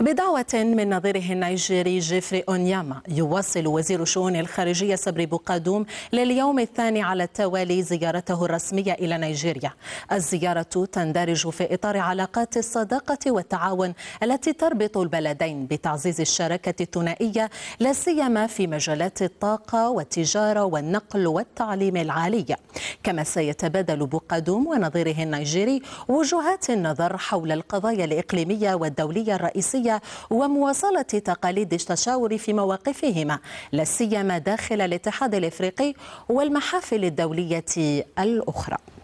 بدعوة من نظيره النيجيري جيفري أونياما يواصل وزير الشؤون الخارجية صبري بوقادوم لليوم الثاني على التوالي زيارته الرسمية إلى نيجيريا الزيارة تندرج في إطار علاقات الصداقة والتعاون التي تربط البلدين بتعزيز الشراكة الثنائية لا سيما في مجالات الطاقة والتجارة والنقل والتعليم العالية كما سيتبادل بوقادوم ونظيره النيجيري وجهات النظر حول القضايا الإقليمية والدولية الرئيسية السياسية ومواصلة تقاليد التشاور في مواقفهما لا سيما داخل الاتحاد الافريقي والمحافل الدولية الأخرى